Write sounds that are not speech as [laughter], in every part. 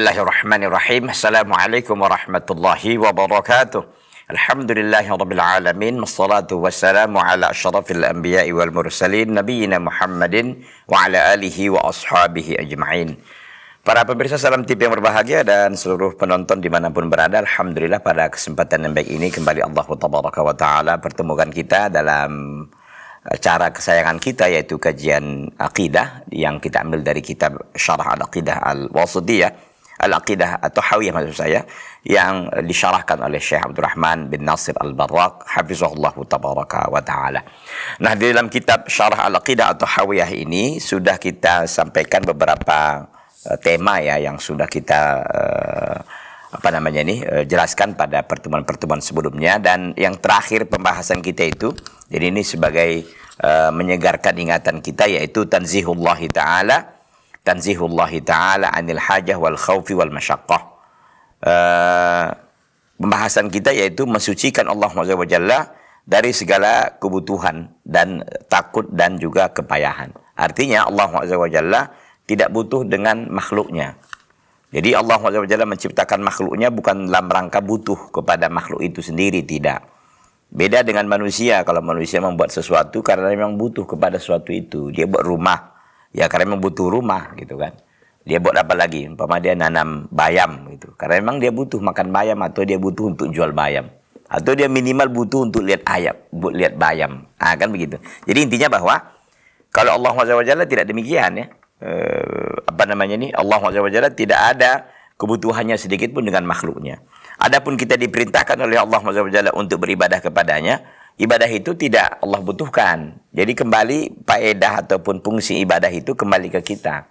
Bismillahirrahmanirrahim. Assalamualaikum warahmatullahi wabarakatuh. alamin. Wassalatu wassalamu ala asyrafil anbiya wal mursalin. nabiyina Muhammadin wa ala alihi wa ashabihi ajma'in. Para pemirsa salam TV yang berbahagia dan seluruh penonton dimanapun berada. Alhamdulillah pada kesempatan yang baik ini kembali Allah wa ta'ala pertemukan kita dalam cara kesayangan kita yaitu kajian akidah yang kita ambil dari kitab Syarah al akidah al wasudiyah Al-Aqidah atau Hawiyah maksud saya yang disyarahkan oleh Syekh Abdurrahman bin Nasir Al-Barraq hafizahullah tabaraka wa taala. Nah, di dalam kitab Syarah Al-Aqidah atau Hawiyah ini sudah kita sampaikan beberapa uh, tema ya yang sudah kita uh, apa namanya ini uh, jelaskan pada pertemuan-pertemuan sebelumnya dan yang terakhir pembahasan kita itu jadi ini sebagai uh, menyegarkan ingatan kita yaitu tanzihullahi taala tanzihullahi ta'ala anil hajah wal khawfi wal masyakkah. Uh, eh, pembahasan kita yaitu mensucikan Allah SWT dari segala kebutuhan dan takut dan juga kepayahan. Artinya Allah SWT tidak butuh dengan makhluknya. Jadi Allah SWT menciptakan makhluknya bukan dalam rangka butuh kepada makhluk itu sendiri, tidak. Beda dengan manusia, kalau manusia membuat sesuatu karena memang butuh kepada sesuatu itu. Dia buat rumah, ya karena memang butuh rumah gitu kan dia buat apa lagi umpama dia nanam bayam gitu karena memang dia butuh makan bayam atau dia butuh untuk jual bayam atau dia minimal butuh untuk lihat ayam buat lihat bayam ah kan begitu jadi intinya bahwa kalau Allah Subhanahu tidak demikian ya eh, apa namanya ini Allah Subhanahu tidak ada kebutuhannya sedikit pun dengan makhluknya adapun kita diperintahkan oleh Allah Subhanahu untuk beribadah kepadanya ibadah itu tidak Allah butuhkan. Jadi kembali faedah ataupun fungsi ibadah itu kembali ke kita.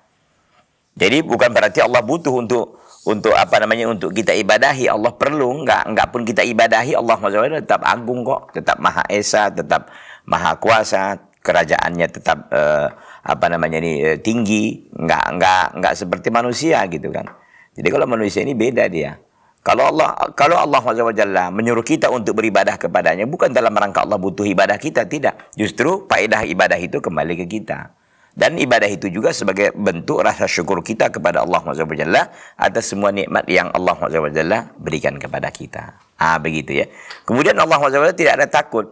Jadi bukan berarti Allah butuh untuk untuk apa namanya untuk kita ibadahi Allah perlu enggak enggak pun kita ibadahi Allah SWT tetap agung kok tetap maha esa tetap maha kuasa kerajaannya tetap eh, apa namanya ini eh, tinggi enggak enggak enggak seperti manusia gitu kan jadi kalau manusia ini beda dia kalau Allah kalau Allah Jalla menyuruh kita untuk beribadah kepadanya bukan dalam rangka Allah butuh ibadah kita tidak. Justru faedah ibadah itu kembali ke kita. Dan ibadah itu juga sebagai bentuk rasa syukur kita kepada Allah Jalla atas semua nikmat yang Allah Jalla berikan kepada kita. Ah begitu ya. Kemudian Allah Jalla tidak ada takut.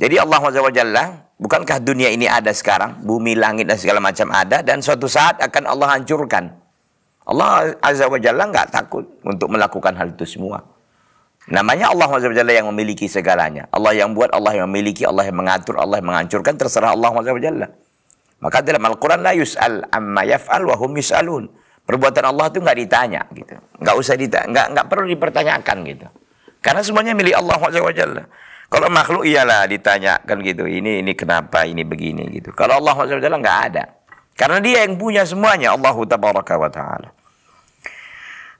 Jadi Allah Jalla bukankah dunia ini ada sekarang? Bumi, langit dan segala macam ada dan suatu saat akan Allah hancurkan. Allah Azza wa Jalla nggak takut untuk melakukan hal itu semua. Namanya Allah Azza wa Jalla yang memiliki segalanya. Allah yang buat, Allah yang memiliki, Allah yang mengatur, Allah yang menghancurkan, terserah Allah Azza wa Jalla. Maka dalam Al-Quran, la yus'al amma yaf'al wa hum yus'alun. Perbuatan Allah itu nggak ditanya gitu. Nggak usah ditanya, nggak, nggak perlu dipertanyakan gitu. Karena semuanya milik Allah Azza wa Jalla. Kalau makhluk ialah ditanyakan gitu, ini ini kenapa, ini begini gitu. Kalau Allah Azza wa nggak ada. Karena dia yang punya semuanya Allah tabaraka wa taala.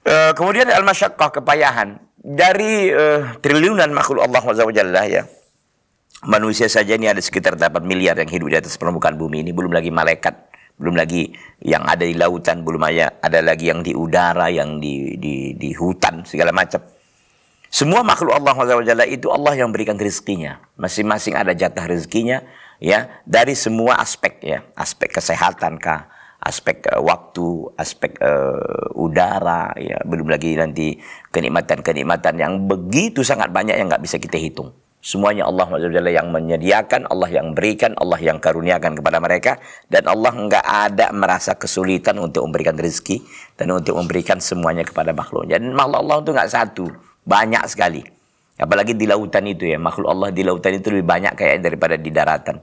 Uh, kemudian al-masyaqqah kepayahan dari uh, triliunan makhluk Allah Jalla ya. Manusia saja ini ada sekitar 8 miliar yang hidup di atas permukaan bumi ini belum lagi malaikat belum lagi yang ada di lautan, belum ada, ada lagi yang di udara, yang di, di, di hutan, segala macam. Semua makhluk Allah SWT itu Allah yang berikan rezekinya. Masing-masing ada jatah rezekinya, ya dari semua aspek ya aspek kesehatan kah aspek uh, waktu, aspek uh, udara, ya belum lagi nanti kenikmatan-kenikmatan yang begitu sangat banyak yang nggak bisa kita hitung. Semuanya Allah Subhanahu yang menyediakan, Allah yang berikan, Allah yang karuniakan kepada mereka dan Allah nggak ada merasa kesulitan untuk memberikan rezeki dan untuk memberikan semuanya kepada makhluknya. Dan makhluk Allah itu nggak satu, banyak sekali. Apalagi di lautan itu ya, makhluk Allah di lautan itu lebih banyak kayak daripada di daratan.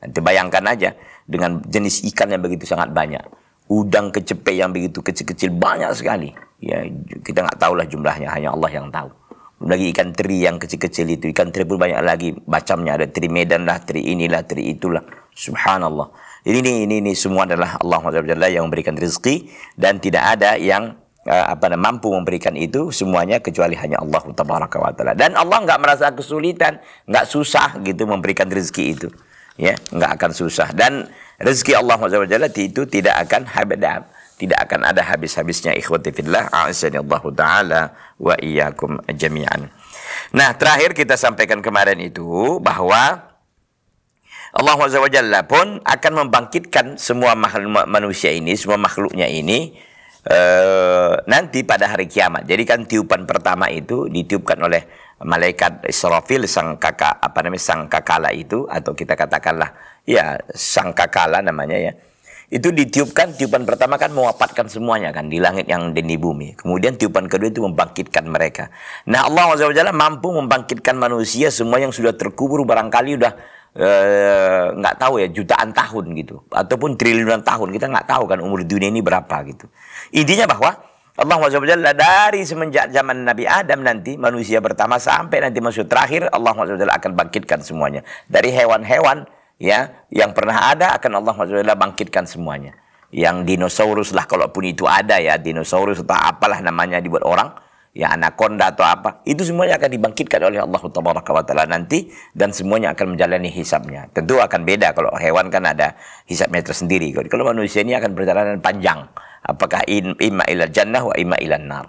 Nanti bayangkan aja dengan jenis ikan yang begitu sangat banyak. Udang kecepe yang begitu kecil-kecil banyak sekali. Ya, kita nggak tahu lah jumlahnya, hanya Allah yang tahu. Belum lagi ikan teri yang kecil-kecil itu. Ikan teri pun banyak lagi macamnya. Ada teri medan lah, teri inilah, teri itulah. Subhanallah. Ini, ini, ini, ini semua adalah Allah SWT yang memberikan rezeki dan tidak ada yang Eh, apa mampu memberikan itu semuanya kecuali hanya Allah wa taala. Dan Allah nggak merasa kesulitan, nggak susah gitu memberikan rezeki itu. Ya, nggak akan susah dan rezeki Allah Subhanahu itu tidak akan habis tidak akan ada habis-habisnya ikhwati fillah Allah taala wa iyyakum jami'an. Nah, terakhir kita sampaikan kemarin itu bahwa Allah Subhanahu pun akan membangkitkan semua makhluk manusia ini, semua makhluknya ini Eh, nanti pada hari kiamat. Jadi kan tiupan pertama itu ditiupkan oleh malaikat Israfil sang kakak apa namanya sang kakala itu atau kita katakanlah ya sang kakala namanya ya. Itu ditiupkan tiupan pertama kan mewafatkan semuanya kan di langit yang dan di bumi. Kemudian tiupan kedua itu membangkitkan mereka. Nah Allah Azza mampu membangkitkan manusia semua yang sudah terkubur barangkali sudah Eh, nggak uh, tahu ya jutaan tahun gitu ataupun triliunan tahun kita nggak tahu kan umur dunia ini berapa gitu intinya bahwa Allah Jalla dari semenjak zaman Nabi Adam nanti manusia pertama sampai nanti manusia terakhir Allah Jalla akan bangkitkan semuanya dari hewan-hewan ya yang pernah ada akan Allah Jalla bangkitkan semuanya yang dinosaurus lah kalaupun itu ada ya dinosaurus atau apalah namanya dibuat orang ya anaconda atau apa, itu semuanya akan dibangkitkan oleh Allah Subhanahu Wa Taala nanti dan semuanya akan menjalani hisabnya. Tentu akan beda kalau hewan kan ada hisabnya tersendiri. Kalau manusia ini akan perjalanan panjang. Apakah imma ila jannah wa imma ila nar.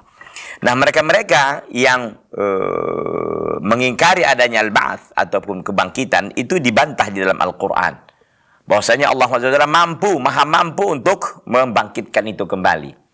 Nah mereka-mereka yang uh, mengingkari adanya al baats ataupun kebangkitan itu dibantah di dalam Al-Quran. Bahwasanya Allah SWT mampu, maha mampu untuk membangkitkan itu kembali.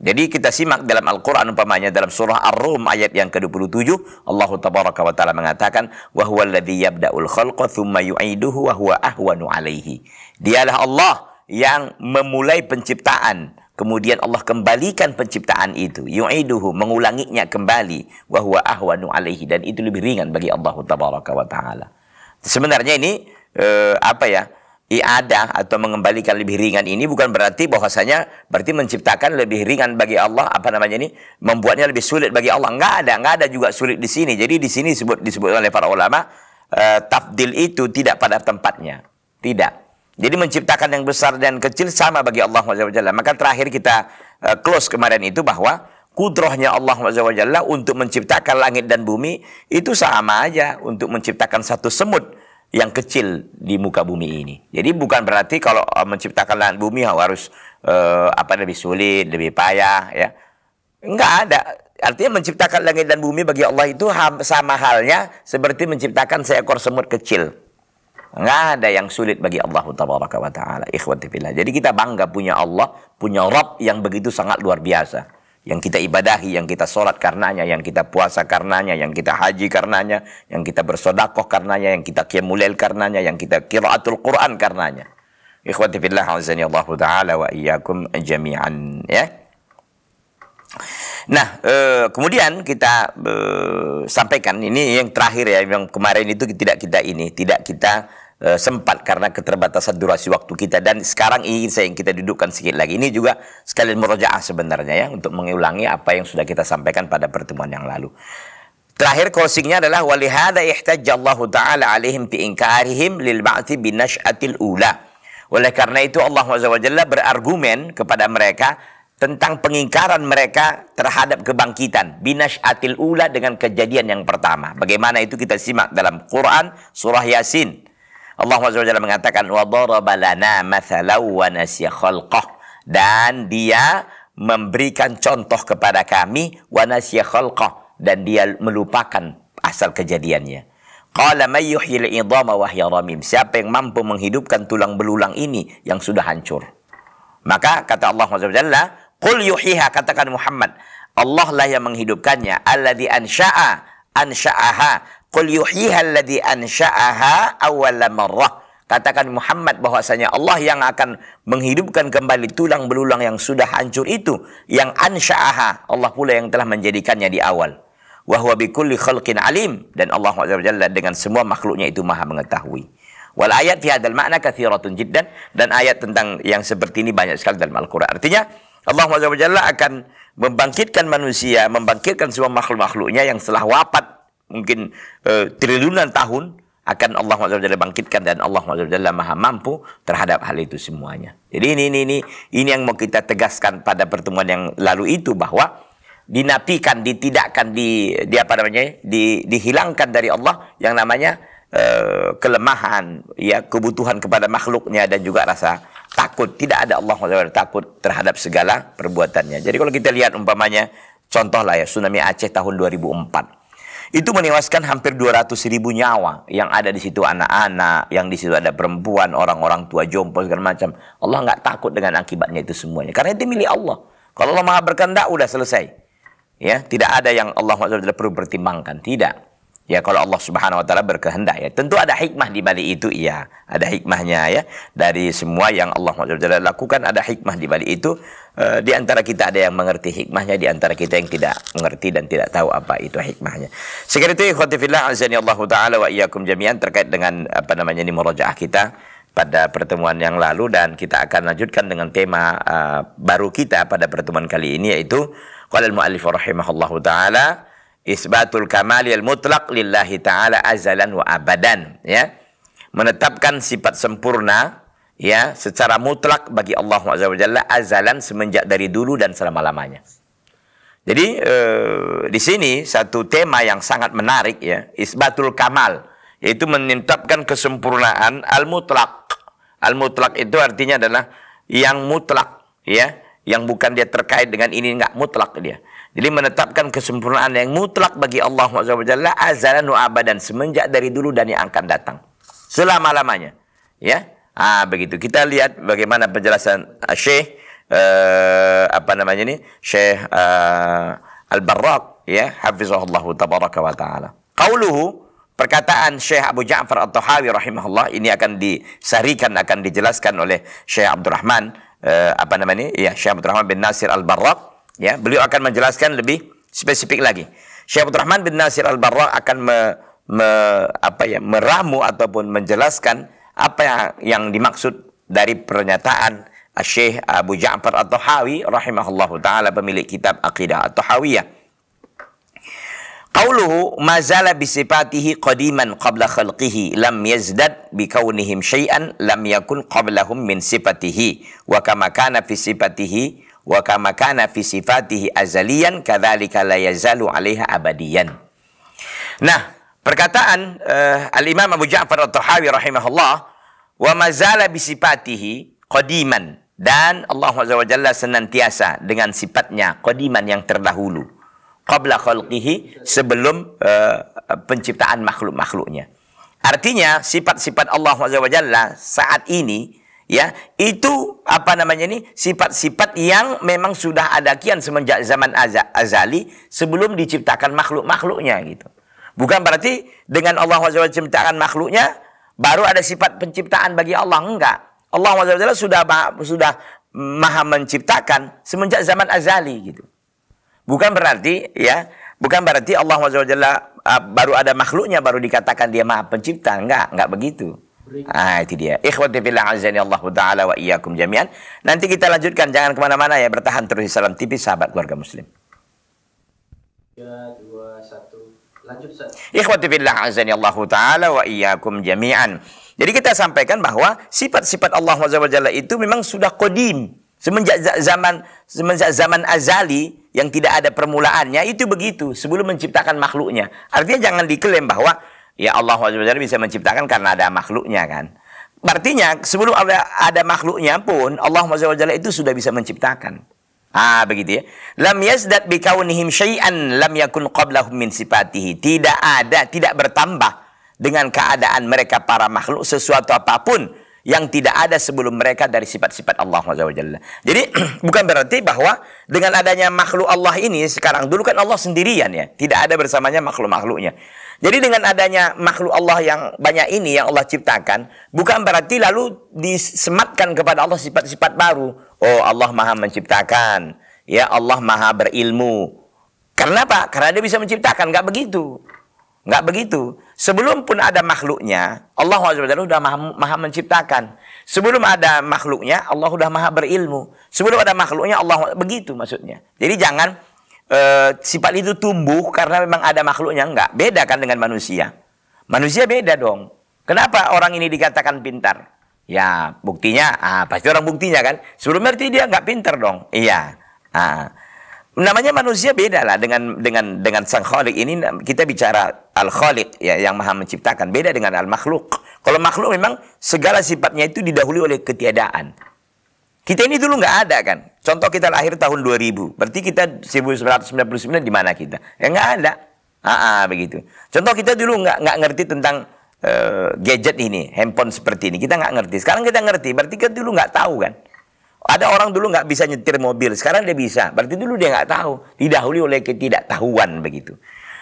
Jadi kita simak dalam Al-Quran umpamanya dalam surah Ar-Rum ayat yang ke-27 Allah Tabaraka wa Ta'ala mengatakan وَهُوَ الَّذِي يَبْدَعُ الْخَلْقَ ثُمَّ يُعِيدُهُ وَهُوَ wa عَلَيْهِ Dialah Allah yang memulai penciptaan Kemudian Allah kembalikan penciptaan itu. Yu'iduhu, mengulanginya kembali. Wahuwa ahwanu alaihi. Dan itu lebih ringan bagi Allah Tabaraka wa Ta'ala. Sebenarnya ini, eh, apa ya, iadah atau mengembalikan lebih ringan ini bukan berarti bahwasanya berarti menciptakan lebih ringan bagi Allah apa namanya ini membuatnya lebih sulit bagi Allah nggak ada nggak ada juga sulit di sini jadi di sini disebut disebut oleh para ulama uh, tafdil itu tidak pada tempatnya tidak jadi menciptakan yang besar dan kecil sama bagi Allah SWT. maka terakhir kita eh, close kemarin itu bahwa kudrohnya Allah SWT untuk menciptakan langit dan bumi itu sama aja untuk menciptakan satu semut yang kecil di muka bumi ini. Jadi bukan berarti kalau uh, menciptakan lahan bumi harus eh, apa lebih sulit, lebih payah ya. nggak ada. Artinya menciptakan langit dan bumi bagi Allah itu sama halnya seperti menciptakan seekor semut kecil. nggak ada yang sulit bagi Allah Taala. Ikhwati Jadi kita bangga punya Allah, punya Rob yang begitu sangat luar biasa yang kita ibadahi, yang kita sholat karenanya, yang kita puasa karenanya, yang kita haji karenanya, yang kita bersodakoh karenanya, yang kita kiamulail karenanya, yang kita kiraatul Quran karenanya. Ikhwati fillah azani Allah taala wa iyyakum jami'an ya. Nah, eh, kemudian kita eh, sampaikan ini yang terakhir ya yang kemarin itu tidak kita ini, tidak kita Eh, sempat karena keterbatasan durasi waktu kita dan sekarang ingin saya kita dudukkan sedikit lagi. Ini juga sekalian merojaah sebenarnya ya untuk mengulangi apa yang sudah kita sampaikan pada pertemuan yang lalu. Terakhir closingnya adalah walihada ihtajallahu taala alaihim fi inkarihim lil ba'thi binash'atil ula. Oleh karena itu Allah Subhanahu berargumen kepada mereka tentang pengingkaran mereka terhadap kebangkitan binash atil ula dengan kejadian yang pertama. Bagaimana itu kita simak dalam Quran surah Yasin Allah SWT mengatakan wa darabalana mathalau wa nasya khalqah dan dia memberikan contoh kepada kami wa nasya khalqah dan dia melupakan asal kejadiannya. Qala may yuhyil idhama wa ramim. Siapa yang mampu menghidupkan tulang belulang ini yang sudah hancur? Maka kata Allah SWT, Qul yuhiha, katakan Muhammad. Allah lah yang menghidupkannya. Alladhi ansya'a, ansya'aha. Qul yuhyiha alladhi ansha'aha awwala marrah. Katakan Muhammad bahwasanya Allah yang akan menghidupkan kembali tulang belulang yang sudah hancur itu. Yang ansha'aha. Allah pula yang telah menjadikannya di awal. Wahuwa bikulli khalqin alim. Dan Allah SWT dengan semua makhluknya itu maha mengetahui. Wal ayat fi hadal makna kathiratun jiddan. Dan ayat tentang yang seperti ini banyak sekali dalam Al-Quran. Artinya Allah SWT akan membangkitkan manusia, membangkitkan semua makhluk-makhluknya yang telah wafat mungkin e, triliunan tahun akan Allah SWT bangkitkan dan Allah SWT maha mampu terhadap hal itu semuanya. Jadi ini, ini, ini, ini yang mau kita tegaskan pada pertemuan yang lalu itu bahwa dinapikan ditidakkan, di, di apa namanya, di, dihilangkan dari Allah yang namanya e, kelemahan, ya kebutuhan kepada makhluknya dan juga rasa takut. Tidak ada Allah SWT takut terhadap segala perbuatannya. Jadi kalau kita lihat umpamanya, contohlah ya tsunami Aceh tahun 2004 itu menewaskan hampir 200 ribu nyawa yang ada di situ anak-anak, yang di situ ada perempuan, orang-orang tua jompo segala macam. Allah nggak takut dengan akibatnya itu semuanya, karena itu milik Allah. Kalau Allah maha berkehendak, udah selesai. Ya, tidak ada yang Allah SWT perlu pertimbangkan. Tidak ya kalau Allah Subhanahu wa taala berkehendak ya. Tentu ada hikmah di balik itu iya, ada hikmahnya ya. Dari semua yang Allah Subhanahu lakukan ada hikmah di balik itu. E, di antara kita ada yang mengerti hikmahnya, di antara kita yang tidak mengerti dan tidak tahu apa itu hikmahnya. Sekali itu ikhwati fillah azani Allah taala wa iyyakum jami'an terkait dengan apa namanya ini murojaah kita pada pertemuan yang lalu dan kita akan lanjutkan dengan tema uh, baru kita pada pertemuan kali ini yaitu qala al-mu'allif rahimahullahu taala isbatul kamali al mutlak lillahi taala azalan wa abadan ya menetapkan sifat sempurna ya secara mutlak bagi Allah Jalla azalan semenjak dari dulu dan selama-lamanya. Jadi eh, di sini satu tema yang sangat menarik ya, isbatul kamal yaitu menetapkan kesempurnaan al mutlak. Al mutlak itu artinya adalah yang mutlak ya, yang bukan dia terkait dengan ini nggak mutlak dia. Jadi menetapkan kesempurnaan yang mutlak bagi Allah SWT azalan wa abadan semenjak dari dulu dan yang akan datang selama-lamanya. Ya. Ah begitu. Kita lihat bagaimana penjelasan eh, Syekh uh, apa namanya ini? Syekh uh, Al-Barraq ya, hafizahullah tabaraka wa taala. Qauluhu perkataan Syekh Abu Ja'far At-Tahawi rahimahullah ini akan disarikan akan dijelaskan oleh Syekh Abdurrahman uh, apa namanya? Ya, Syekh Abdurrahman bin Nasir Al-Barraq Ya, beliau akan menjelaskan lebih spesifik lagi. Syekh Rahman bin Nasir Al-Barra akan me, me, apa ya, meramu ataupun menjelaskan apa yang, yang dimaksud dari pernyataan Syekh Abu Ja'far atau hawi rahimahullahu taala pemilik kitab Aqidah atau Hawiyah. Qauluhu bi sifatihi qadiman qabla khalqihi lam yazdad bi kaunihim syai'an lam yakun qablahum min sifatihi wa kama kana fi sifatihi wa kama kana fi sifatihi azaliyan kadzalika la yazalu 'alaiha abadiyan. Nah, perkataan uh, Al-Imam Abu Ja'far Ath-Thahawi rahimahullah wa mazala bi sifatihi qadiman dan Allah Azza wa Jalla senantiasa dengan sifatnya qadiman yang terdahulu qabla khalqihi sebelum uh, penciptaan makhluk-makhluknya. Artinya sifat-sifat Allah Azza wa Jalla saat ini ya itu apa namanya ini sifat-sifat yang memang sudah ada kian semenjak zaman azali sebelum diciptakan makhluk-makhluknya gitu bukan berarti dengan Allah SWT ciptakan makhluknya baru ada sifat penciptaan bagi Allah enggak Allah SWT sudah sudah maha menciptakan semenjak zaman azali gitu bukan berarti ya bukan berarti Allah SWT ah, baru ada makhluknya baru dikatakan dia maha pencipta enggak enggak begitu Ah itu dia. Ikhwati fillah azani Allah taala wa iyyakum jami'an. Nanti kita lanjutkan jangan kemana mana ya bertahan terus di salam TV sahabat keluarga muslim. 3 2 1 lanjut Ustaz. Ikhwati fillah azani Allah taala wa iyyakum jami'an. Jadi kita sampaikan bahwa sifat-sifat Allah Jalla itu memang sudah kodim. Semenjak zaman semenjak zaman azali yang tidak ada permulaannya itu begitu sebelum menciptakan makhluknya. Artinya jangan diklaim bahwa Ya Allah SWT bisa menciptakan karena ada makhluknya kan. Artinya sebelum ada, ada makhluknya pun Allah SWT itu sudah bisa menciptakan. Ah begitu ya. Lam yazdad bikaunihim syai'an lam yakun qablahum min sifatihi. Tidak ada, tidak bertambah dengan keadaan mereka para makhluk sesuatu apapun yang tidak ada sebelum mereka dari sifat-sifat Allah Jalla. Jadi [clears throat] bukan berarti bahwa dengan adanya makhluk Allah ini sekarang dulu kan Allah sendirian ya, tidak ada bersamanya makhluk-makhluknya. Jadi dengan adanya makhluk Allah yang banyak ini yang Allah ciptakan, bukan berarti lalu disematkan kepada Allah sifat-sifat baru. Oh Allah maha menciptakan, ya Allah maha berilmu. Karena apa? Karena dia bisa menciptakan, nggak begitu. Enggak begitu. Sebelum pun ada makhluknya, Allah SWT sudah maha, maha menciptakan. Sebelum ada makhluknya, Allah sudah maha berilmu. Sebelum ada makhluknya, Allah begitu maksudnya. Jadi jangan e, sifat itu tumbuh karena memang ada makhluknya. Enggak. Beda kan dengan manusia. Manusia beda dong. Kenapa orang ini dikatakan pintar? Ya, buktinya, ah, pasti orang buktinya kan. Sebelumnya berarti dia enggak pintar dong. Iya. Ah. Namanya manusia beda lah dengan dengan dengan sang khalik ini kita bicara Al-Khaliq ya yang Maha menciptakan beda dengan al-makhluk. Kalau makhluk memang segala sifatnya itu didahului oleh ketiadaan. Kita ini dulu nggak ada kan. Contoh kita lahir tahun 2000. Berarti kita 1999 di mana kita? Ya nggak ada. Ah, ah, begitu. Contoh kita dulu nggak nggak ngerti tentang uh, gadget ini, handphone seperti ini. Kita nggak ngerti. Sekarang kita ngerti. Berarti kita dulu nggak tahu kan. Ada orang dulu nggak bisa nyetir mobil, sekarang dia bisa. Berarti dulu dia nggak tahu, didahului oleh ketidaktahuan begitu.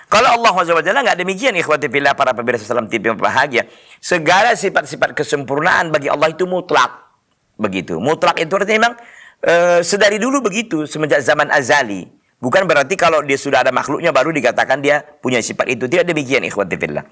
Kalau Allah SWT nggak demikian ikhwati fillah para pemirsa salam TV yang bahagia. Segala sifat-sifat kesempurnaan bagi Allah itu mutlak. Begitu. Mutlak itu artinya memang e, sedari dulu begitu semenjak zaman azali. Bukan berarti kalau dia sudah ada makhluknya baru dikatakan dia punya sifat itu. Tidak demikian ikhwati fillah.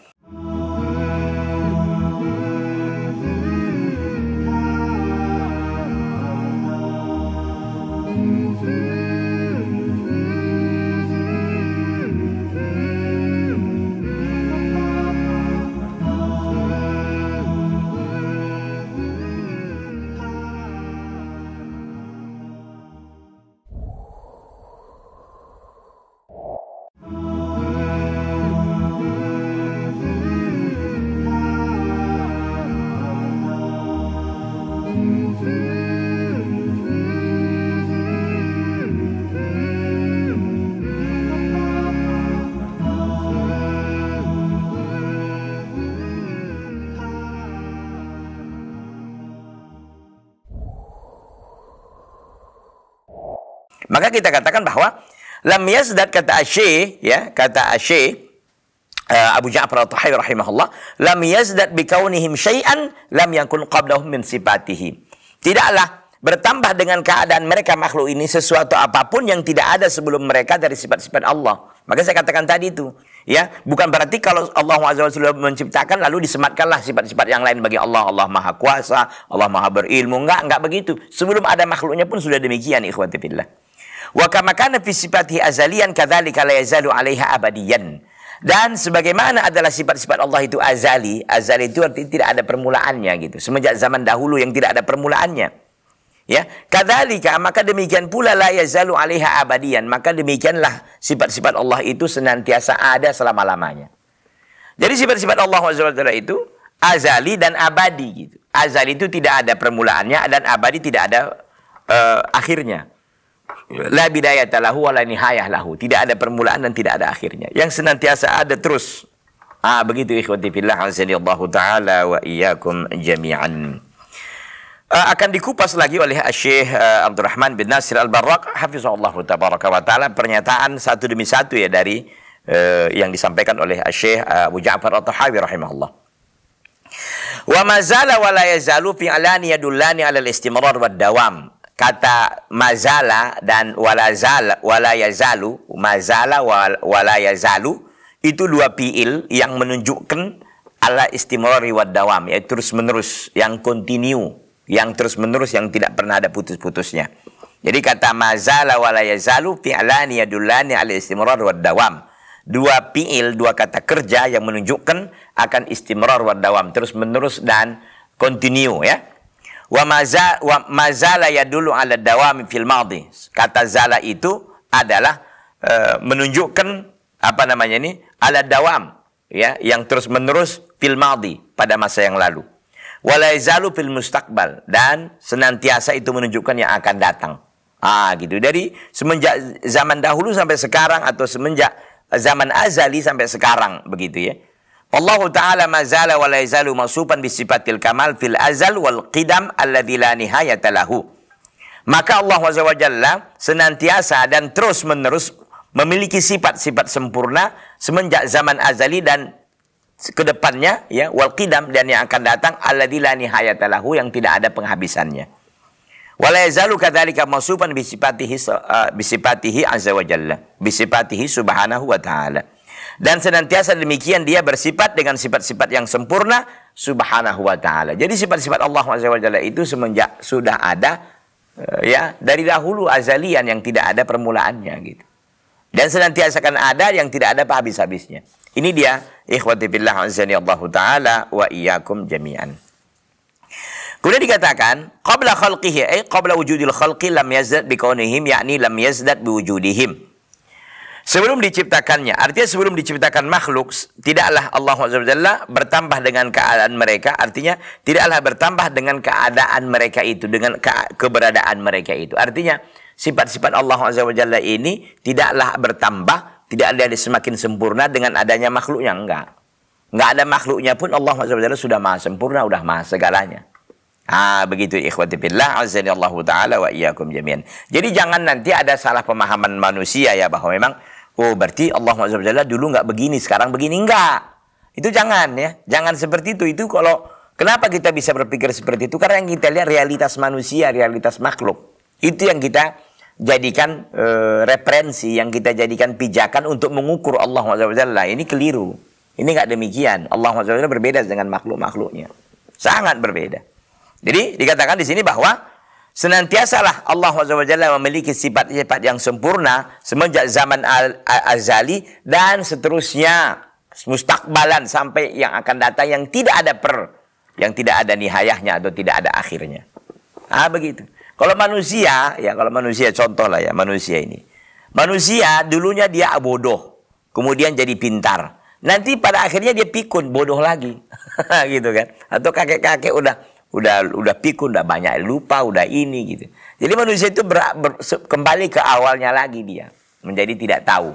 Maka kita katakan bahwa lam yasdad kata Asy, ya, kata Asy uh, eh, Abu Ja'far al tahawi rahimahullah, lam yasdad bikaunihim syai'an lam yakun qablahum min sifatihi. Tidaklah bertambah dengan keadaan mereka makhluk ini sesuatu apapun yang tidak ada sebelum mereka dari sifat-sifat Allah. Maka saya katakan tadi itu, ya, bukan berarti kalau Allah Azza sudah menciptakan lalu disematkanlah sifat-sifat yang lain bagi Allah. Allah Maha Kuasa, Allah Maha Berilmu. Enggak, enggak begitu. Sebelum ada makhluknya pun sudah demikian, ikhwati fillah. Wa kama kana fi sifatihi azalian kadzalika la yazalu 'alaiha abadiyan. Dan sebagaimana adalah sifat-sifat Allah itu azali, azali itu artinya tidak ada permulaannya gitu. Semenjak zaman dahulu yang tidak ada permulaannya. Ya, kadzalika maka demikian pula la yazalu 'alaiha abadiyan, maka demikianlah sifat-sifat Allah itu senantiasa ada selama-lamanya. Jadi sifat-sifat Allah Subhanahu itu azali dan abadi gitu. Azali itu tidak ada permulaannya dan abadi tidak ada uh, akhirnya. Ya. La bidayata lahu wa la nihayah lahu. Tidak ada permulaan dan tidak ada akhirnya. Yang senantiasa ada terus. Ah begitu ikhwati fillah azanillahu taala wa iyyakum jami'an. Uh, akan dikupas lagi oleh Syekh uh, Abdurrahman bin Nasir Al-Barraq hafizahullah tabaraka wa taala pernyataan satu demi satu ya dari uh, yang disampaikan oleh Syekh uh, Abu Ja'far At-Tahawi rahimahullah. Wa mazala wa la yazalu alani yadullani 'ala al-istimrar wad dawam kata mazala dan walazala walayazalu mazala walayazalu itu dua piil yang menunjukkan ala istimrari wad dawam yaitu terus menerus yang kontinu yang terus menerus yang tidak pernah ada putus-putusnya jadi kata mazala walayazalu fi'lani yadullani ala istimrar wad dawam dua piil, dua kata kerja yang menunjukkan akan istimrar wad dawam terus menerus dan kontinu ya Wa maza wa mazala yadullu ala dawami fil madhi. Kata zala itu adalah e, menunjukkan apa namanya ini ala dawam ya yang terus-menerus fil madhi pada masa yang lalu. Walaizalu fil mustaqbal dan senantiasa itu menunjukkan yang akan datang. Ah gitu. Dari semenjak zaman dahulu sampai sekarang atau semenjak zaman azali sampai sekarang begitu ya. Wallahu ta'ala mazala wa la yazalu mausuban bisifatil kamal fil azal wal qidam alladhi la nihayata lahu. Maka Allah wa jalla senantiasa dan terus menerus memiliki sifat-sifat sempurna semenjak zaman azali dan kedepannya ya wal qidam dan yang akan datang alladhi la nihayata lahu yang tidak ada penghabisannya. Wa la yazalu kadzalika mausufan bisifatihi uh, bisifatihi azza wa jalla bisifatihi subhanahu wa ta'ala dan senantiasa demikian dia bersifat dengan sifat-sifat yang sempurna subhanahu wa taala. Jadi sifat-sifat Allah SWT itu semenjak sudah ada eh, ya dari dahulu azalian yang tidak ada permulaannya gitu. Dan senantiasa akan ada yang tidak ada habis-habisnya. Ini dia ikhwati billah azani Allah taala wa iyyakum jami'an. Kemudian dikatakan qabla khalqihi ay eh, qabla wujudil khalqi lam yazdad kaunihim yakni lam yazdad wujudihim. Sebelum diciptakannya, artinya sebelum diciptakan makhluk, tidaklah Allah SWT bertambah dengan keadaan mereka, artinya tidaklah bertambah dengan keadaan mereka itu, dengan ke keberadaan mereka itu. Artinya sifat-sifat Allah SWT ini tidaklah bertambah, tidak ada semakin sempurna dengan adanya makhluknya, enggak. Enggak ada makhluknya pun Allah SWT sudah maha sempurna, sudah maha segalanya. Ah begitu ikhwati billah azani taala wa iyyakum jami'an. Jadi jangan nanti ada salah pemahaman manusia ya bahwa memang Oh berarti Allah SWT dulu nggak begini, sekarang begini nggak. Itu jangan ya, jangan seperti itu. Itu kalau kenapa kita bisa berpikir seperti itu? Karena yang kita lihat realitas manusia, realitas makhluk. Itu yang kita jadikan e, referensi, yang kita jadikan pijakan untuk mengukur Allah SWT. Ini keliru. Ini nggak demikian. Allah SWT berbeda dengan makhluk-makhluknya. Sangat berbeda. Jadi dikatakan di sini bahwa Senantiasalah Allah SWT memiliki sifat-sifat yang sempurna semenjak zaman azali dan seterusnya mustakbalan sampai yang akan datang yang tidak ada per yang tidak ada nihayahnya atau tidak ada akhirnya. Ah begitu. Kalau manusia ya kalau manusia contoh lah ya manusia ini. Manusia dulunya dia bodoh, kemudian jadi pintar. Nanti pada akhirnya dia pikun, bodoh lagi. [laughs] gitu kan. Atau kakek-kakek udah udah udah pikun, udah banyak lupa, udah ini gitu. Jadi manusia itu ber, ber, kembali ke awalnya lagi dia menjadi tidak tahu.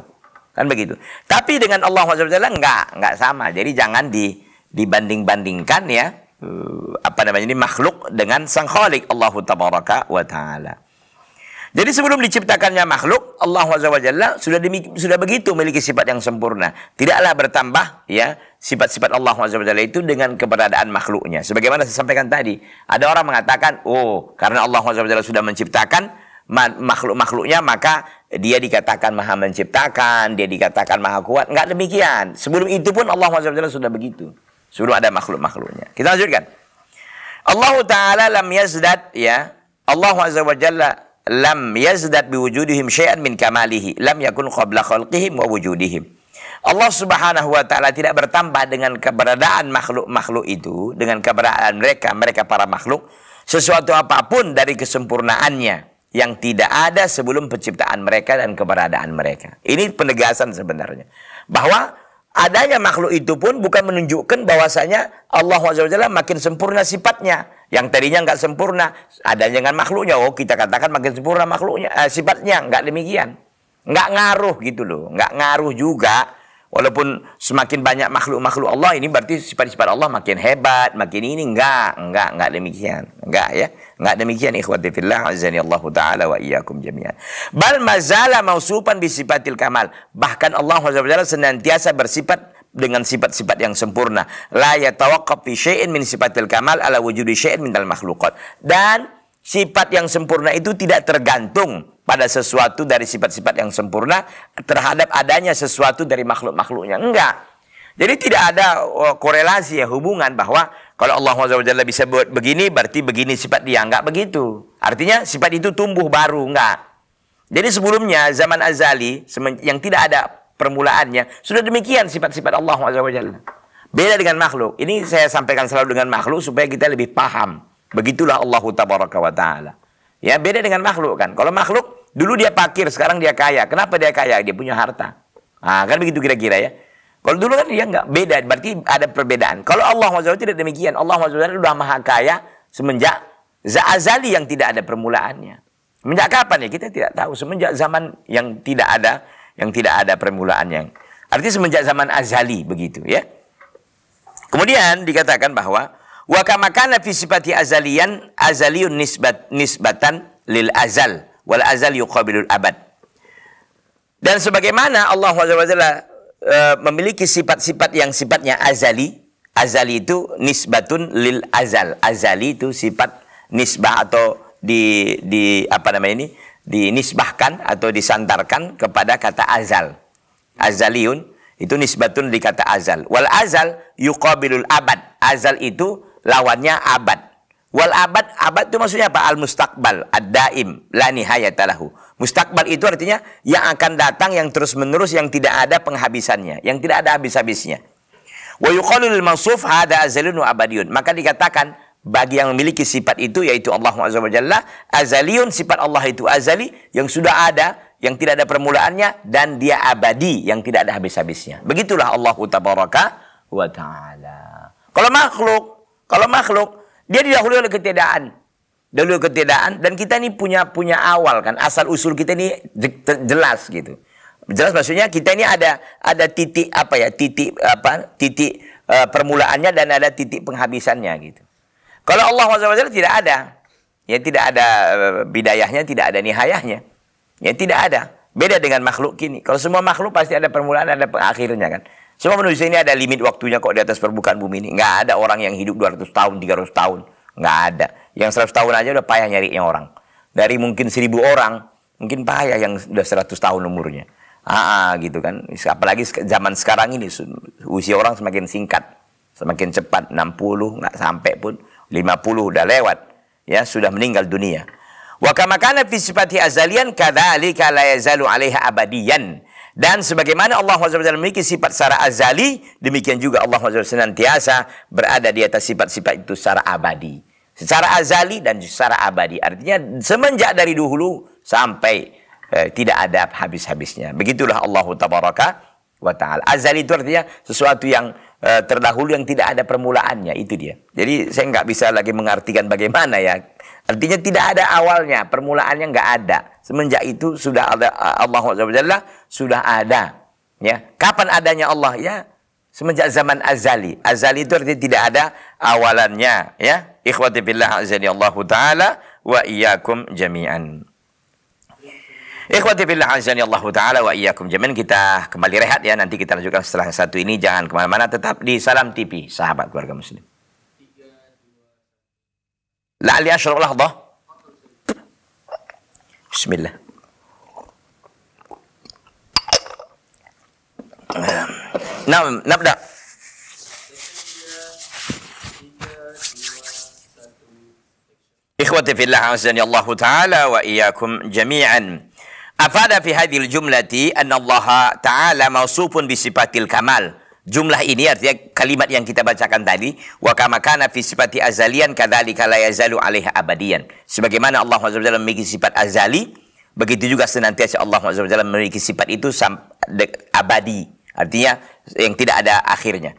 Kan begitu. Tapi dengan Allah SWT nggak nggak sama. Jadi jangan di, dibanding-bandingkan ya eh, apa namanya ini makhluk dengan sang khalik Allah taala. Jadi sebelum diciptakannya makhluk, Allah Jalla sudah demi, sudah begitu memiliki sifat yang sempurna. Tidaklah bertambah ya sifat-sifat Allah Jalla itu dengan keberadaan makhluknya. Sebagaimana saya sampaikan tadi, ada orang mengatakan, "Oh, karena Allah Jalla sudah menciptakan makhluk-makhluknya, maka dia dikatakan maha menciptakan, dia dikatakan maha kuat." Enggak demikian. Sebelum itu pun Allah Jalla sudah begitu. Sebelum ada makhluk-makhluknya. Kita lanjutkan. Allah Ta'ala lam yazdad ya. Allah Azza wa Jalla lam yazdat biwujudihim syai'an min kamalihi lam yakun qabla khalqihim wa wujudihim Allah Subhanahu wa taala tidak bertambah dengan keberadaan makhluk-makhluk itu dengan keberadaan mereka mereka para makhluk sesuatu apapun dari kesempurnaannya yang tidak ada sebelum penciptaan mereka dan keberadaan mereka. Ini penegasan sebenarnya bahwa adanya makhluk itu pun bukan menunjukkan bahwasanya Allah SWT makin sempurna sifatnya yang tadinya nggak sempurna, ada dengan makhluknya. Oh, kita katakan makin sempurna makhluknya, eh, sifatnya nggak demikian. Nggak ngaruh gitu loh, nggak ngaruh juga. Walaupun semakin banyak makhluk-makhluk Allah ini berarti sifat-sifat Allah makin hebat, makin ini nggak, nggak, nggak demikian. nggak ya. nggak demikian ikhwati fillah azani Allah taala wa iyyakum jami'an. Bal mazala mausupan bisifatil kamal. Bahkan Allah Subhanahu senantiasa bersifat dengan sifat-sifat yang sempurna. La yatawaqqaf fi syai'in min sifatil kamal ala wujudi syai'in minal makhluqat. Dan sifat yang sempurna itu tidak tergantung pada sesuatu dari sifat-sifat yang sempurna terhadap adanya sesuatu dari makhluk-makhluknya. Enggak. Jadi tidak ada oh, korelasi ya hubungan bahwa kalau Allah SWT bisa buat begini berarti begini sifat dia enggak begitu. Artinya sifat itu tumbuh baru enggak. Jadi sebelumnya zaman Azali yang tidak ada permulaannya. Sudah demikian sifat-sifat Allah SWT. Beda dengan makhluk. Ini saya sampaikan selalu dengan makhluk supaya kita lebih paham. Begitulah Allah Tabaraka wa taala. Ya, beda dengan makhluk kan. Kalau makhluk dulu dia pakir, sekarang dia kaya. Kenapa dia kaya? Dia punya harta. Ah, kan begitu kira-kira ya. Kalau dulu kan dia nggak beda, berarti ada perbedaan. Kalau Allah SWT tidak demikian, Allah SWT sudah maha kaya semenjak Zazali yang tidak ada permulaannya. Semenjak kapan ya? Kita tidak tahu. Semenjak zaman yang tidak ada yang tidak ada permulaan yang artinya semenjak zaman Azali begitu ya. Kemudian dikatakan bahwa wa kama kana fi sifati azaliyan nisbat nisbatan lil azal wal azal yuqabilul abad. Dan sebagaimana Allah SWT e, memiliki sifat-sifat yang sifatnya azali, azali itu nisbatun lil azal. Azali itu sifat nisbah atau di di apa namanya ini dinisbahkan atau disantarkan kepada kata azal. Azaliun itu nisbatun di kata azal. Wal azal yuqabilul abad. Azal itu lawannya abad. Wal abad, abad itu maksudnya apa? Al mustaqbal, ad daim, la nihayatalahu. Mustaqbal itu artinya yang akan datang, yang terus menerus, yang tidak ada penghabisannya, yang tidak ada habis-habisnya. Wa yuqalul mansuf hada azalun wa abadiyun. Maka dikatakan bagi yang memiliki sifat itu yaitu Allah Jalla azaliun sifat Allah itu azali yang sudah ada yang tidak ada permulaannya dan dia abadi yang tidak ada habis-habisnya begitulah Allah tabaraka wa taala kalau makhluk kalau makhluk dia didahului oleh ketiadaan dahulu ketiadaan dan kita ini punya punya awal kan asal usul kita ini jelas gitu jelas maksudnya kita ini ada ada titik apa ya titik apa titik uh, permulaannya dan ada titik penghabisannya gitu kalau Allah SWT tidak ada, ya tidak ada eh, bidayahnya, tidak ada nihayahnya. Ya tidak ada. Beda dengan makhluk kini. Kalau semua makhluk pasti ada permulaan, ada akhirnya kan. Semua manusia ini ada limit waktunya kok di atas permukaan bumi ini. Nggak ada orang yang hidup 200 tahun, 300 tahun. Nggak ada. Yang 100 tahun aja udah payah nyarinya orang. Dari mungkin 1000 orang, mungkin payah yang udah 100 tahun umurnya. Ah, ah, gitu kan. Apalagi zaman sekarang ini usia orang semakin singkat, semakin cepat 60 nggak sampai pun 50 udah lewat ya sudah meninggal dunia wa kama kana fi sifati azalian kadzalika la yazalu 'alaiha abadiyan dan sebagaimana Allah SWT memiliki sifat secara azali, demikian juga Allah SWT senantiasa berada di atas sifat-sifat itu secara abadi. Secara azali dan secara abadi. Artinya semenjak dari dulu sampai eh, tidak ada habis-habisnya. Begitulah Allah Tabaraka wa Ta'ala. Azali itu artinya sesuatu yang Eh, terdahulu yang tidak ada permulaannya itu dia. Jadi saya nggak bisa lagi mengartikan bagaimana ya. Artinya tidak ada awalnya, permulaannya nggak ada. Semenjak itu sudah ada eh, Allah Subhanahu sudah ada. Ya, kapan adanya Allah ya? Semenjak zaman azali. Azali itu artinya tidak ada awalannya, ya. Ikhwati billah azali Allah taala wa iyyakum jami'an. Ikhwati billah azani Allah taala wa iyyakum jamin kita kembali rehat ya nanti kita lanjutkan setelah yang satu ini jangan kemana mana tetap di Salam TV sahabat keluarga muslim. La'ali ashraq lahdah. Bismillah. Nah, nabda. إخوتي في الله Allah الله wa وإياكم جميعا Afada fi hadil jumlati Allah ta'ala mausufun bisifatil kamal. Jumlah ini artinya kalimat yang kita bacakan tadi. Wa kana fi sifati azalian kadhalika la yazalu alaiha abadian. Sebagaimana Allah SWT memiliki sifat azali, begitu juga senantiasa Allah SWT memiliki sifat itu abadi. Artinya yang tidak ada akhirnya.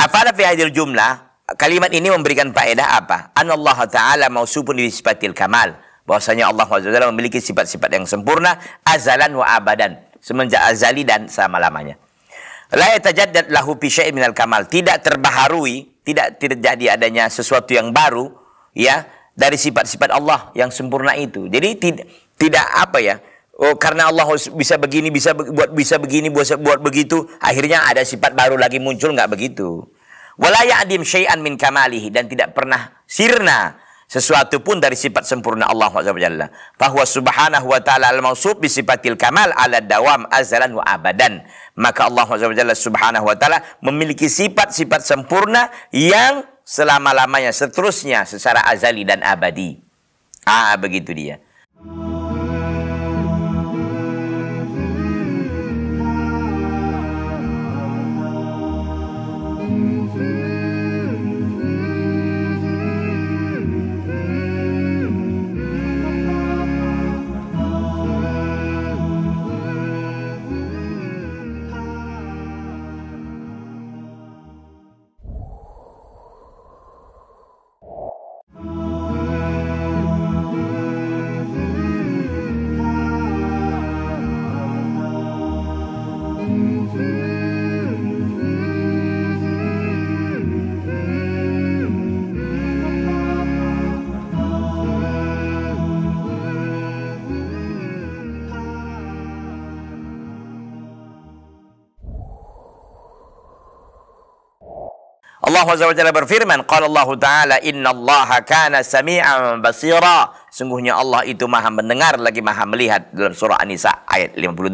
Afada fi hadil jumlah, kalimat ini memberikan faedah apa? Allah ta'ala mausufun bisifatil kamal bahwasanya Allah SWT memiliki sifat-sifat yang sempurna azalan wa abadan semenjak azali dan selama-lamanya. La yatajaddad lahu fi syai' minal kamal, tidak terbaharui, tidak terjadi adanya sesuatu yang baru ya dari sifat-sifat Allah yang sempurna itu. Jadi tidak tidak apa ya? Oh, karena Allah bisa begini, bisa buat bisa begini, buat buat begitu, akhirnya ada sifat baru lagi muncul nggak begitu. Wala ya'dim syai'an min kamalihi dan tidak pernah sirna sesuatu pun dari sifat sempurna Allah Subhanahu bahwa subhanahu wa taala al-mausuf bi sifatil kamal ala dawam azalan wa abadan maka Allah Subhanahu wa taala memiliki sifat-sifat sempurna yang selama-lamanya seterusnya secara azali dan abadi ah begitu dia Allah SWT berfirman, Qala Allah Ta'ala, Inna Allah kana sami'an basira. Sungguhnya Allah itu maha mendengar lagi maha melihat dalam surah An-Nisa ayat 58.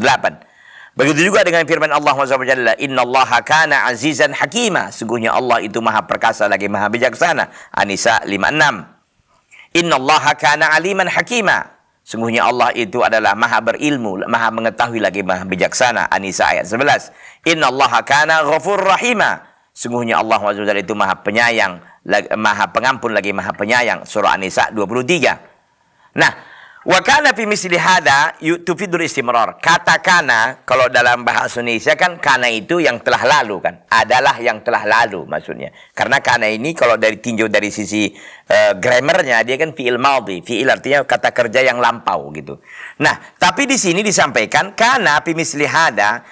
Begitu juga dengan firman Allah SWT, Inna Allah kana azizan hakima. Sungguhnya Allah itu maha perkasa lagi maha bijaksana. An-Nisa 56. Inna Allah kana aliman hakima. Sungguhnya Allah itu adalah maha berilmu, maha mengetahui lagi maha bijaksana. An-Nisa ayat 11. Inna Allah kana ghafur rahimah. Sungguhnya Allah SWT itu maha penyayang, maha pengampun lagi maha penyayang. Surah An-Nisa 23. Nah, wakana kana fi misli hada tufidur istimrar. Kata kana kalau dalam bahasa Indonesia kan kana itu yang telah lalu kan. Adalah yang telah lalu maksudnya. Karena kana ini kalau dari tinjau dari sisi uh, eh, grammarnya dia kan fiil madhi. Fiil artinya kata kerja yang lampau gitu. Nah, tapi di sini disampaikan kana fi misli hada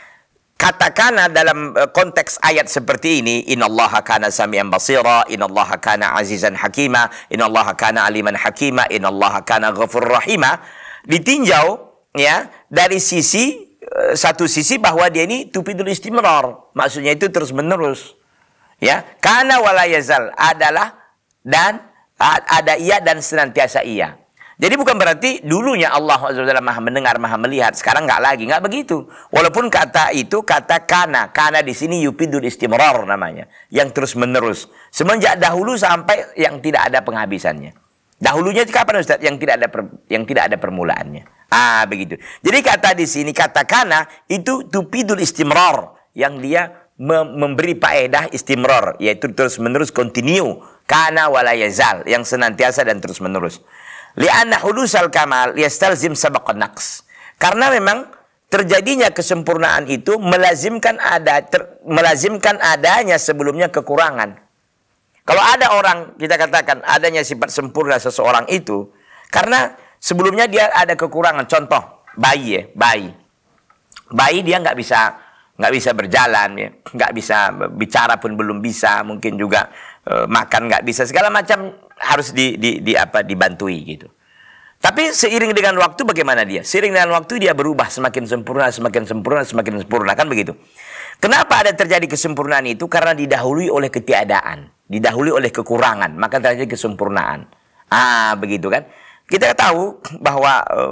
Katakanlah dalam eh, konteks ayat seperti ini inallaha kana samian basira inallaha kana azizan hakima inallaha kana aliman hakima inallaha kana ghafur rahima ditinjau ya dari sisi eh, satu sisi bahwa dia ini tupidul istimrar maksudnya itu terus menerus ya karena yazal adalah dan ada ia dan senantiasa ia jadi bukan berarti dulunya Allah SWT maha mendengar, maha melihat. Sekarang nggak lagi, nggak begitu. Walaupun kata itu kata kana, kana di sini yupidul istimrar namanya, yang terus menerus semenjak dahulu sampai yang tidak ada penghabisannya. Dahulunya kapan Ustaz? Yang tidak ada per, yang tidak ada permulaannya. Ah, begitu. Jadi kata di sini kata kana itu tupidul istimrar yang dia memberi faedah istimrar yaitu terus menerus continue kana walayazal yang senantiasa dan terus menerus. Lianna hudusal kamal yastalzim sabakon naqs. Karena memang terjadinya kesempurnaan itu melazimkan ada ter, melazimkan adanya sebelumnya kekurangan. Kalau ada orang kita katakan adanya sifat sempurna seseorang itu karena sebelumnya dia ada kekurangan. Contoh bayi ya, bayi. Bayi dia nggak bisa nggak bisa berjalan ya, nggak bisa bicara pun belum bisa, mungkin juga E, makan nggak bisa segala macam harus di, di, di apa dibantui gitu. Tapi seiring dengan waktu bagaimana dia? Seiring dengan waktu dia berubah semakin sempurna, semakin sempurna, semakin sempurna kan begitu. Kenapa ada terjadi kesempurnaan itu? Karena didahului oleh ketiadaan, didahului oleh kekurangan, maka terjadi kesempurnaan. Ah, begitu kan? Kita tahu bahwa e,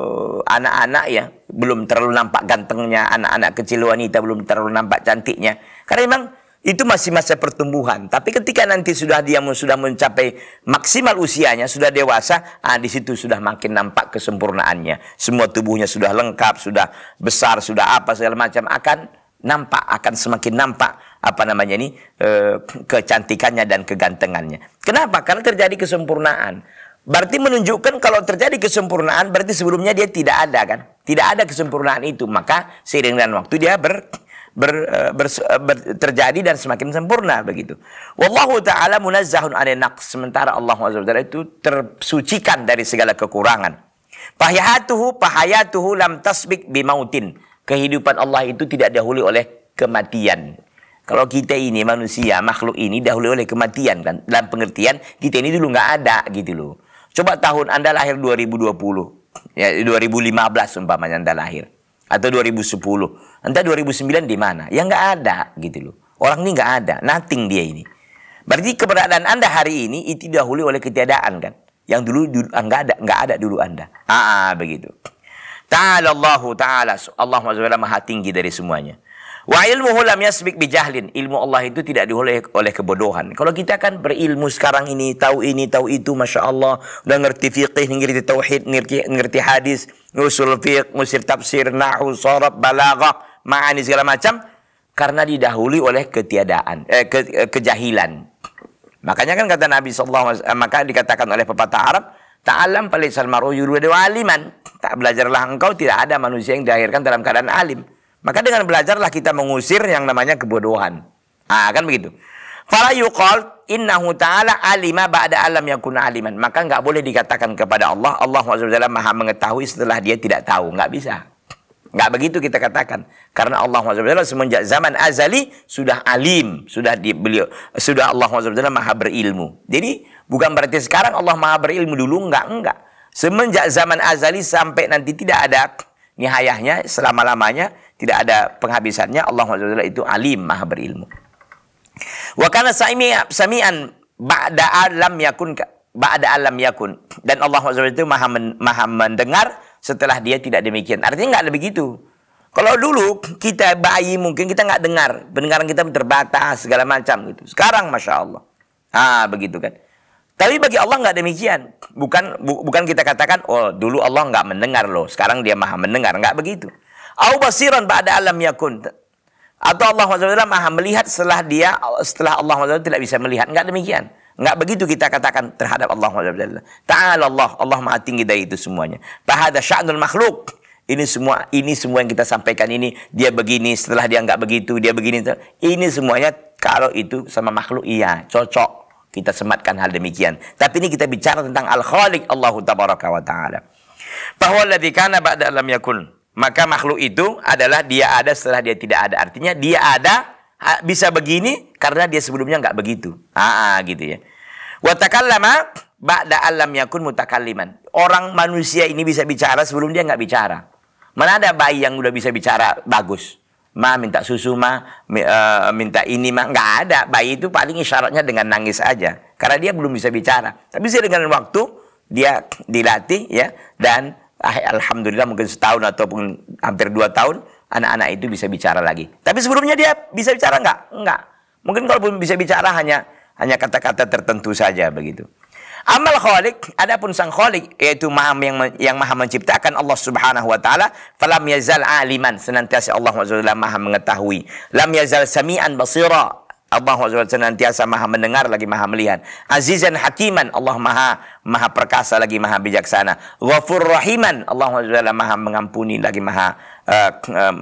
anak-anak uh, ya belum terlalu nampak gantengnya, anak-anak kecil wanita belum terlalu nampak cantiknya. Karena memang itu masih masa pertumbuhan. Tapi ketika nanti sudah dia sudah mencapai maksimal usianya, sudah dewasa, ah di situ sudah makin nampak kesempurnaannya. Semua tubuhnya sudah lengkap, sudah besar, sudah apa segala macam akan nampak, akan semakin nampak apa namanya ini e, kecantikannya dan kegantengannya. Kenapa? Karena terjadi kesempurnaan. Berarti menunjukkan kalau terjadi kesempurnaan berarti sebelumnya dia tidak ada kan? Tidak ada kesempurnaan itu, maka seiring dengan waktu dia ber ber, eh, ber, eh, ber, terjadi dan semakin sempurna begitu. Wallahu taala munazzahun 'anil naqs. Sementara Allah Subhanahu itu tersucikan dari segala kekurangan. Pahayatuhu pahayatuhu lam tasbik bimautin. Kehidupan Allah itu tidak dahului oleh kematian. Kalau kita ini manusia, makhluk ini dahului oleh kematian kan. Dalam pengertian kita ini dulu nggak ada gitu loh. Coba tahun Anda lahir 2020, ya 2015 umpamanya Anda lahir atau 2010. Entah 2009 di mana? Ya nggak ada gitu loh. Orang ini nggak ada, nothing dia ini. Berarti keberadaan Anda hari ini itu dahului oleh ketiadaan kan? Yang dulu ah, nggak ada, nggak ada dulu Anda. Ah, ah begitu. Ta'ala Allahu Ta'ala Allah SWT maha tinggi dari semuanya. Wa ilmuhu lam yasbik bijahlin. Ilmu Allah itu tidak dioleh oleh kebodohan. Kalau kita kan berilmu sekarang ini, tahu ini, tahu itu, Masya Allah. Udah ngerti fiqih, ngerti tauhid, ngerti, ngerti hadis, ngusul fiqh, ngusir tafsir, nahu, sorab, balagah, ma'ani, segala macam. Karena didahului oleh ketiadaan, eh, ke, eh, kejahilan. Makanya kan kata Nabi SAW, maka dikatakan oleh pepatah Arab, Ta'alam palisal maru yuridu aliman. Tak belajarlah engkau, tidak ada manusia yang dilahirkan dalam keadaan alim. Maka dengan belajarlah kita mengusir yang namanya kebodohan. Ah, kan begitu. Fala yuqal innahu ta'ala alima ba'da alam yakun aliman. Maka nggak boleh dikatakan kepada Allah, Allah SWT maha mengetahui setelah dia tidak tahu. nggak bisa. nggak begitu kita katakan. Karena Allah SWT semenjak zaman azali sudah alim. Sudah di, beliau sudah Allah SWT maha berilmu. Jadi bukan berarti sekarang Allah maha berilmu dulu. nggak enggak. Semenjak zaman azali sampai nanti tidak ada nihayahnya selama-lamanya tidak ada penghabisannya. Allah Subhanahu itu alim, maha berilmu. Wa kana sami'an ba'da alam yakun ba'da alam yakun dan Allah Subhanahu itu maha, men, maha mendengar setelah dia tidak demikian artinya nggak ada begitu kalau dulu kita bayi mungkin kita nggak dengar pendengaran kita terbatas segala macam gitu sekarang masya Allah ah begitu kan tapi bagi Allah nggak demikian bukan bu, bukan kita katakan oh dulu Allah nggak mendengar loh sekarang dia maha mendengar nggak begitu Au basiran ba'da alam yakun. Atau Allah SWT maha melihat setelah dia setelah Allah SWT tidak bisa melihat. Enggak demikian. Enggak begitu kita katakan terhadap Allah SWT. Ta'ala Allah. Allah maha tinggi dari itu semuanya. Bahada sya'nul makhluk. Ini semua ini semua yang kita sampaikan ini dia begini setelah dia enggak begitu dia begini ini semuanya kalau itu sama makhluk iya cocok kita sematkan hal demikian tapi ini kita bicara tentang al khaliq Allah tabaraka wa taala bahwa ladzi kana ba'da lam yakun maka makhluk itu adalah dia ada setelah dia tidak ada. Artinya dia ada bisa begini karena dia sebelumnya nggak begitu. Ah, gitu ya. Watakallama ba'da alam yakun mutakaliman Orang manusia ini bisa bicara sebelum dia nggak bicara. Mana ada bayi yang udah bisa bicara bagus? Ma minta susu ma, eh, minta ini ma, nggak ada. Bayi itu paling isyaratnya dengan nangis aja. Karena dia belum bisa bicara. Tapi sih dengan waktu dia dilatih ya dan Ah, alhamdulillah mungkin setahun atau hampir dua tahun anak-anak itu bisa bicara lagi. Tapi sebelumnya dia bisa bicara nggak? Nggak. Mungkin kalau pun bisa bicara hanya hanya kata-kata tertentu saja begitu. Amal khalik, adapun sang khalik yaitu maha yang yang maha menciptakan Allah Subhanahu wa taala, falam yazal aliman, senantiasa Allah Subhanahu wa maha mengetahui. Lam yazal samian basira, Allah SWT senantiasa maha mendengar lagi maha melihat. Azizan hakiman, Allah maha maha perkasa lagi maha bijaksana. Ghafur rahiman, Allah SWT maha mengampuni lagi maha uh, uh,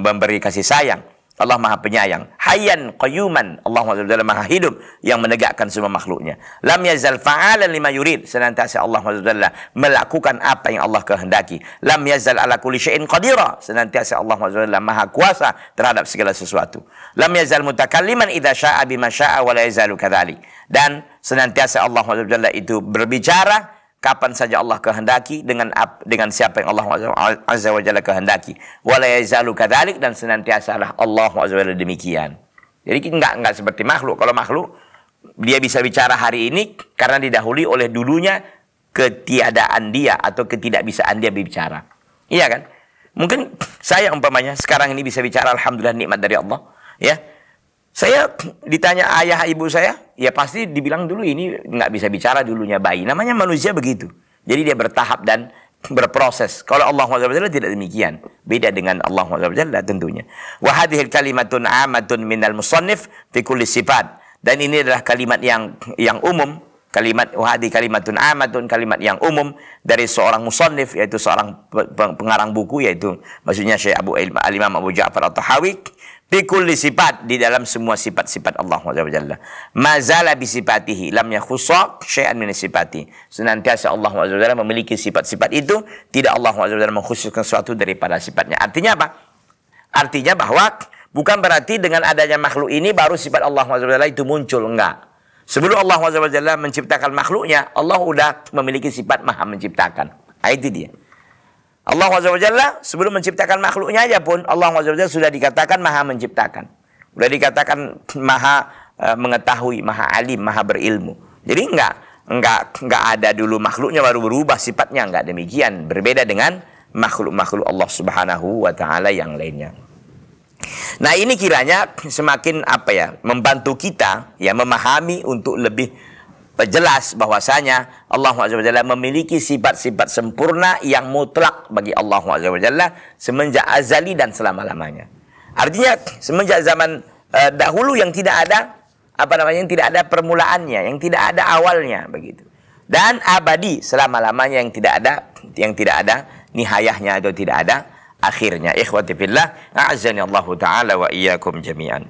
memberi kasih sayang. Allah maha penyayang hayyan qayyuman. Allah SWT maha hidup yang menegakkan semua makhluknya. Lam yazal fa'alan lima yurid. Senantiasa Allah Jalla melakukan apa yang Allah kehendaki. Lam yazal ala kulli syai'in qadira. Senantiasa Allah Jalla maha kuasa terhadap segala sesuatu. Lam yazal mutakalliman idha sya'a bima sya'a wa la yazalu kadhali. Dan senantiasa Allah Jalla itu berbicara kapan saja Allah kehendaki dengan dengan siapa yang Allah Azza wa Jalla kehendaki. Wala yazalu kadzalik dan senantiasalah Allah Azza wa Jalla demikian. Jadi enggak enggak seperti makhluk. Kalau makhluk dia bisa bicara hari ini karena didahului oleh dulunya ketiadaan dia atau ketidakbisaan dia berbicara. Iya kan? Mungkin saya umpamanya sekarang ini bisa bicara alhamdulillah nikmat dari Allah, ya. Saya ditanya ayah ibu saya, ya pasti dibilang dulu ini nggak bisa bicara dulunya bayi. Namanya manusia begitu. Jadi dia bertahap dan berproses. Kalau Allah SWT tidak demikian. Beda dengan Allah SWT tentunya. Wahadihil kalimatun amatun minal musannif fi kulli sifat. Dan ini adalah kalimat yang yang umum. Kalimat wahadi kalimatun amatun kalimat yang umum dari seorang musannif yaitu seorang pengarang buku yaitu maksudnya Syekh Abu Alimah imam Abu Ja'far At-Tahawi Bikul sifat di dalam semua sifat-sifat Allah Azza Mazala sifatihi lam yakhussa syai'an min sifati. Senantiasa Allah Azza memiliki sifat-sifat itu, tidak Allah Azza mengkhususkan sesuatu daripada sifatnya. Artinya apa? Artinya bahwa bukan berarti dengan adanya makhluk ini baru sifat Allah Azza itu muncul, enggak. Sebelum Allah Azza menciptakan makhluknya, Allah sudah memiliki sifat Maha menciptakan. Nah, itu dia. Allah Azza sebelum menciptakan makhluknya aja pun Allah Azza sudah dikatakan maha menciptakan. Sudah dikatakan maha e, mengetahui, maha alim, maha berilmu. Jadi enggak enggak enggak ada dulu makhluknya baru berubah sifatnya enggak demikian. Berbeda dengan makhluk-makhluk Allah Subhanahu wa taala yang lainnya. Nah, ini kiranya semakin apa ya, membantu kita ya memahami untuk lebih jelas bahwasanya Allah Azza memiliki sifat-sifat sempurna yang mutlak bagi Allah Azza semenjak azali dan selama-lamanya. Artinya semenjak zaman eh, dahulu yang tidak ada apa namanya yang tidak ada permulaannya, yang tidak ada awalnya begitu. Dan abadi selama-lamanya yang tidak ada yang tidak ada nihayahnya atau tidak ada akhirnya. Ikhwati fillah, a'azzani Allah taala wa iyyakum jami'an.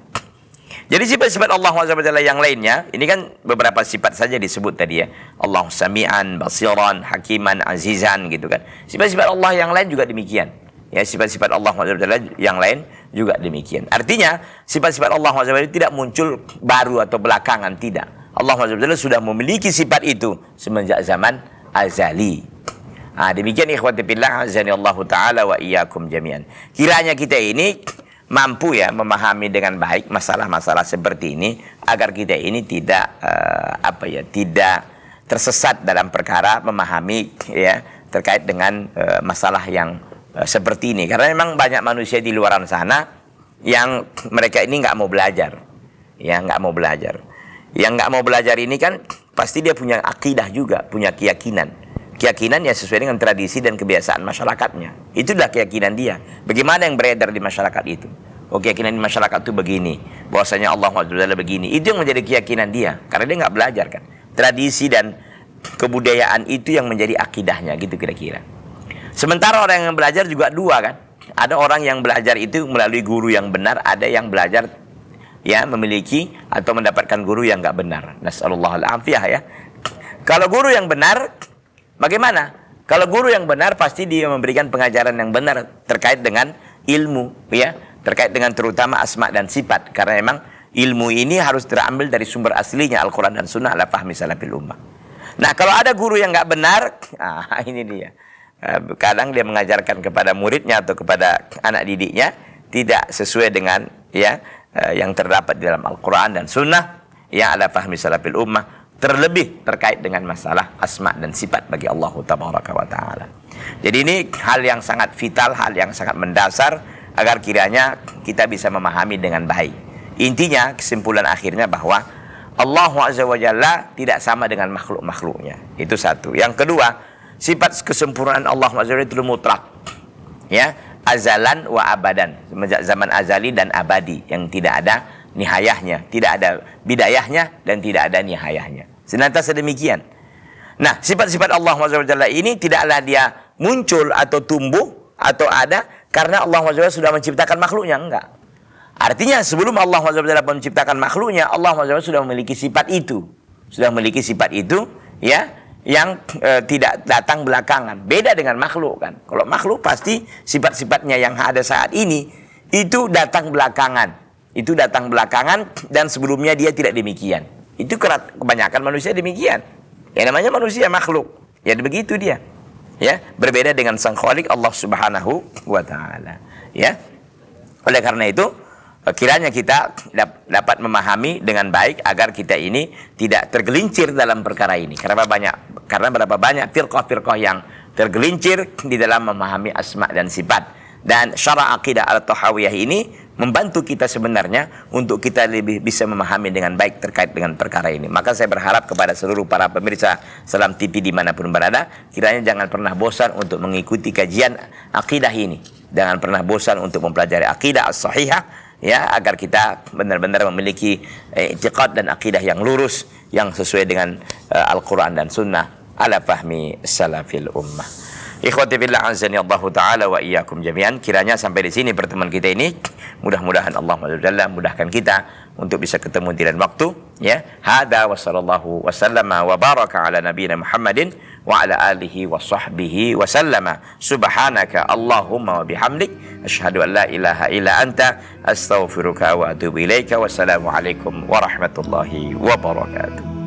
Jadi sifat-sifat Allah SWT yang lainnya, ini kan beberapa sifat saja disebut tadi ya. Allah sami'an, basiran, hakiman, azizan gitu kan. Sifat-sifat Allah yang lain juga demikian. Ya, sifat-sifat Allah SWT yang lain juga demikian. Artinya, sifat-sifat Allah SWT tidak muncul baru atau belakangan, tidak. Allah SWT sudah memiliki sifat itu semenjak zaman azali. Nah, demikian ikhwati billah azani Allah Ta'ala wa iyakum jami'an. Kiranya kita ini mampu ya memahami dengan baik masalah-masalah seperti ini agar kita ini tidak uh, apa ya tidak tersesat dalam perkara memahami ya terkait dengan uh, masalah yang uh, seperti ini karena memang banyak manusia di luar sana yang mereka ini nggak mau belajar ya nggak mau belajar yang nggak mau belajar ini kan pasti dia punya akidah juga punya keyakinan keyakinan yang sesuai dengan tradisi dan kebiasaan masyarakatnya. Itulah keyakinan dia. Bagaimana yang beredar di masyarakat itu? Oh keyakinan di masyarakat itu begini, bahwasanya Allah SWT begini. Itu yang menjadi keyakinan dia, karena dia nggak belajar kan. Tradisi dan kebudayaan itu yang menjadi akidahnya gitu kira-kira. Sementara orang yang belajar juga dua kan. Ada orang yang belajar itu melalui guru yang benar, ada yang belajar ya memiliki atau mendapatkan guru yang nggak benar. Nasallahu alaihi ya. Kalau guru yang benar Bagaimana? Kalau guru yang benar pasti dia memberikan pengajaran yang benar terkait dengan ilmu, ya, terkait dengan terutama asma dan sifat karena memang ilmu ini harus terambil dari sumber aslinya Al-Qur'an dan Sunnah ala fahmi salafil ummah. Nah, kalau ada guru yang nggak benar, [laughs] ah ini dia. Eh, kadang dia mengajarkan kepada muridnya atau kepada anak didiknya tidak sesuai dengan ya eh, yang terdapat di dalam Al-Qur'an dan Sunnah yang ada fahmi salafil ummah terlebih terkait dengan masalah asma dan sifat bagi Allah tabaraka wa taala. Jadi ini hal yang sangat vital, hal yang sangat mendasar agar kiranya kita bisa memahami dengan baik. Intinya kesimpulan akhirnya bahwa Allah Azza wa Jalla tidak sama dengan makhluk-makhluknya. Itu satu. Yang kedua, sifat kesempurnaan Allah Azza wa Jalla itu mutlak. Ya, azalan wa abadan. Semenjak zaman azali dan abadi yang tidak ada nihayahnya, tidak ada bidayahnya dan tidak ada nihayahnya. Senantiasa demikian. Nah, sifat-sifat Allah SWT ini tidaklah dia muncul atau tumbuh atau ada karena Allah SWT sudah menciptakan makhluknya. Enggak. Artinya sebelum Allah SWT menciptakan makhluknya, Allah SWT sudah memiliki sifat itu. Sudah memiliki sifat itu, ya, yang e, tidak datang belakangan. Beda dengan makhluk kan. Kalau makhluk pasti sifat-sifatnya yang ada saat ini, itu datang belakangan. Itu datang belakangan dan sebelumnya dia tidak demikian. Itu kebanyakan manusia demikian. yang namanya manusia makhluk. Ya begitu dia. Ya, berbeda dengan Sang Khalik Allah Subhanahu wa taala. Ya. Oleh karena itu, kiranya kita dapat memahami dengan baik agar kita ini tidak tergelincir dalam perkara ini. Karena banyak karena berapa banyak firqah-firqah yang tergelincir di dalam memahami asma dan sifat. Dan syara akidah al-tahawiyah ini membantu kita sebenarnya untuk kita lebih bisa memahami dengan baik terkait dengan perkara ini. Maka saya berharap kepada seluruh para pemirsa Salam TV dimanapun berada, kiranya jangan pernah bosan untuk mengikuti kajian akidah ini. Jangan pernah bosan untuk mempelajari akidah as-sahihah ya agar kita benar-benar memiliki eh, dan akidah yang lurus yang sesuai dengan eh, Al-Qur'an dan sunnah ala fahmi salafil ummah. Ikhwati billah azani Allah taala wa iyyakum jami'an. Kiranya sampai di sini pertemuan kita ini mudah-mudahan Allah Subhanahu mudahkan kita untuk bisa ketemu di lain waktu ya. Hada wa sallallahu sallama wa baraka ala nabiyyina Muhammadin wa ala alihi wa sahbihi wa sallama. Subhanaka Allahumma wa bihamdik asyhadu an la ilaha illa anta astaghfiruka wa atubu ilaika. Wassalamualaikum warahmatullahi wabarakatuh.